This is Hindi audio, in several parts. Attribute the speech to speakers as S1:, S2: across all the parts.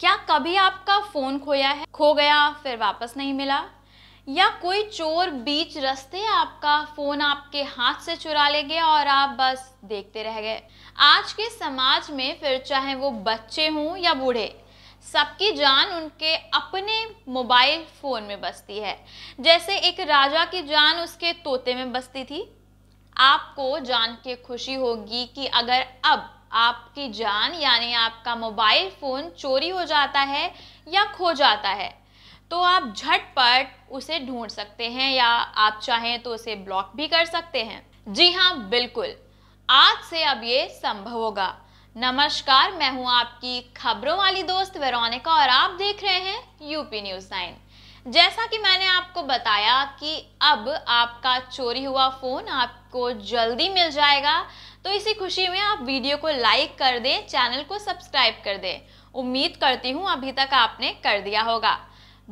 S1: क्या कभी आपका फ़ोन खोया है खो गया फिर वापस नहीं मिला या कोई चोर बीच रस्ते आपका फ़ोन आपके हाथ से चुरा ले गया और आप बस देखते रह गए आज के समाज में फिर चाहे वो बच्चे हों या बूढ़े सबकी जान उनके अपने मोबाइल फ़ोन में बसती है जैसे एक राजा की जान उसके तोते में बसती थी आपको जान के खुशी होगी कि अगर अब आपकी जान यानी आपका मोबाइल फ़ोन चोरी हो जाता है या खो जाता है तो आप झटपट उसे ढूंढ सकते हैं या आप चाहें तो उसे ब्लॉक भी कर सकते हैं जी हाँ बिल्कुल आज से अब ये संभव होगा नमस्कार मैं हूँ आपकी खबरों वाली दोस्त वेरोनिका और आप देख रहे हैं यूपी न्यूज़ नाइन जैसा कि मैंने आपको बताया कि अब आपका चोरी हुआ फ़ोन आपको जल्दी मिल जाएगा तो इसी खुशी में आप वीडियो को लाइक कर दें चैनल को सब्सक्राइब कर दें उम्मीद करती हूँ अभी तक आपने कर दिया होगा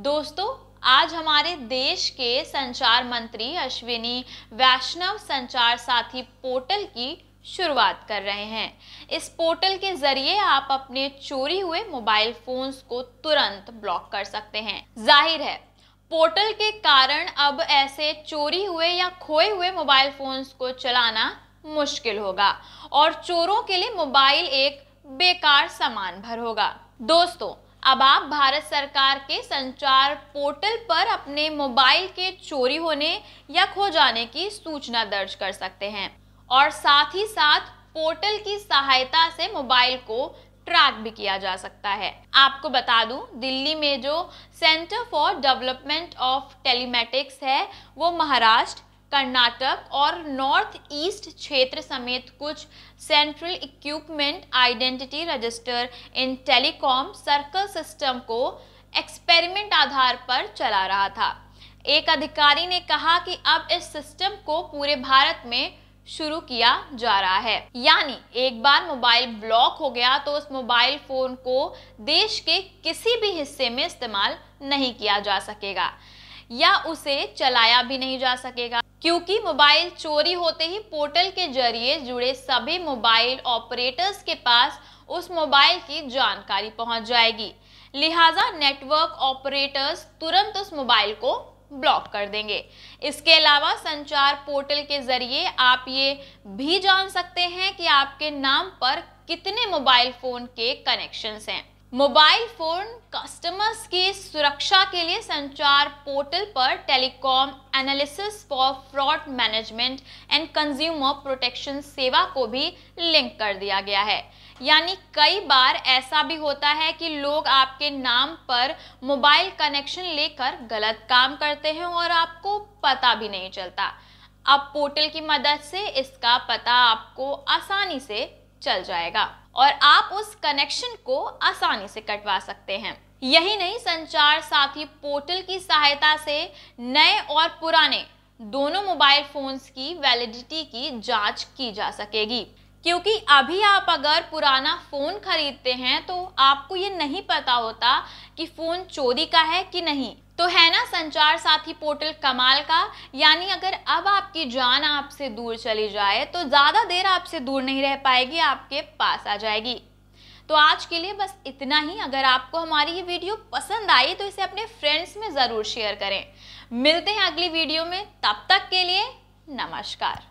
S1: दोस्तों आज हमारे देश के संचार मंत्री अश्विनी वैष्णव संचार साथी पोर्टल की शुरुआत कर रहे हैं इस पोर्टल के जरिए आप अपने चोरी हुए मोबाइल फोन्स को तुरंत ब्लॉक कर सकते हैं जाहिर है पोर्टल के कारण अब ऐसे चोरी हुए या खोए हुए मोबाइल फोन्स को चलाना मुश्किल होगा और चोरों के लिए मोबाइल एक बेकार सामान भर होगा दोस्तों अब आप भारत सरकार के संचार पोर्टल पर अपने मोबाइल के चोरी होने या खो जाने की सूचना दर्ज कर सकते हैं और साथ ही साथ पोर्टल की सहायता से मोबाइल को ट्रैक भी किया जा सकता है आपको बता दूं दिल्ली में जो centre for development of telematics है वो महाराष्ट्र कर्नाटक और नॉर्थ ईस्ट क्षेत्र समेत कुछ central equipment identity register in telecom circle system को एक्सपेरिमेंट आधार पर चला रहा था एक अधिकारी ने कहा कि अब इस सिस्टम को पूरे भारत में शुरू किया जा रहा है यानी एक बार मोबाइल ब्लॉक हो गया तो उस मोबाइल फोन को देश के किसी भी हिस्से में इस्तेमाल नहीं किया जा सकेगा या उसे चलाया भी नहीं जा सकेगा क्योंकि मोबाइल चोरी होते ही पोर्टल के जरिए जुड़े सभी मोबाइल ऑपरेटर्स के पास उस मोबाइल की जानकारी पहुंच जाएगी लिहाजा नेटवर्क ऑपरेटर्स तुरंत उस मोबाइल को ब्लॉक कर देंगे इसके अलावा संचार पोर्टल के जरिए आप ये भी जान सकते हैं कि आपके नाम पर कितने मोबाइल फोन के कनेक्शंस हैं मोबाइल फोन कस्टमर्स की सुरक्षा के लिए संचार पोर्टल पर telecom analysis for fraud management and consumer protection सेवा को भी लिंक कर दिया गया है यानी कई बार ऐसा भी होता है कि लोग आपके नाम पर मोबाइल कनेक्शन लेकर गलत काम करते हैं और आपको पता भी नहीं चलता अब पोर्टल की मदद से इसका पता आपको आसानी से चल जाएगा और आप उस कनेक्शन को आसानी से कटवा सकते हैं यही नहीं संचार साथी पोर्टल की सहायता से नए और पुराने दोनों मोबाइल फोन्स की वैलिडिटी की जांच की जा सकेगी क्योंकि अभी आप अगर पुराना फ़ोन ख़रीदते हैं तो आपको ये नहीं पता होता कि फ़ोन चोरी का है कि नहीं तो है ना संचार साथी पोर्टल कमाल का यानी अगर अब आपकी जान आपसे दूर चली जाए तो ज़्यादा देर आपसे दूर नहीं रह पाएगी आपके पास आ जाएगी तो आज के लिए बस इतना ही अगर आपको हमारी ये वीडियो पसंद आई तो इसे अपने फ्रेंड्स में ज़रूर शेयर करें मिलते हैं अगली वीडियो में तब तक के लिए नमस्कार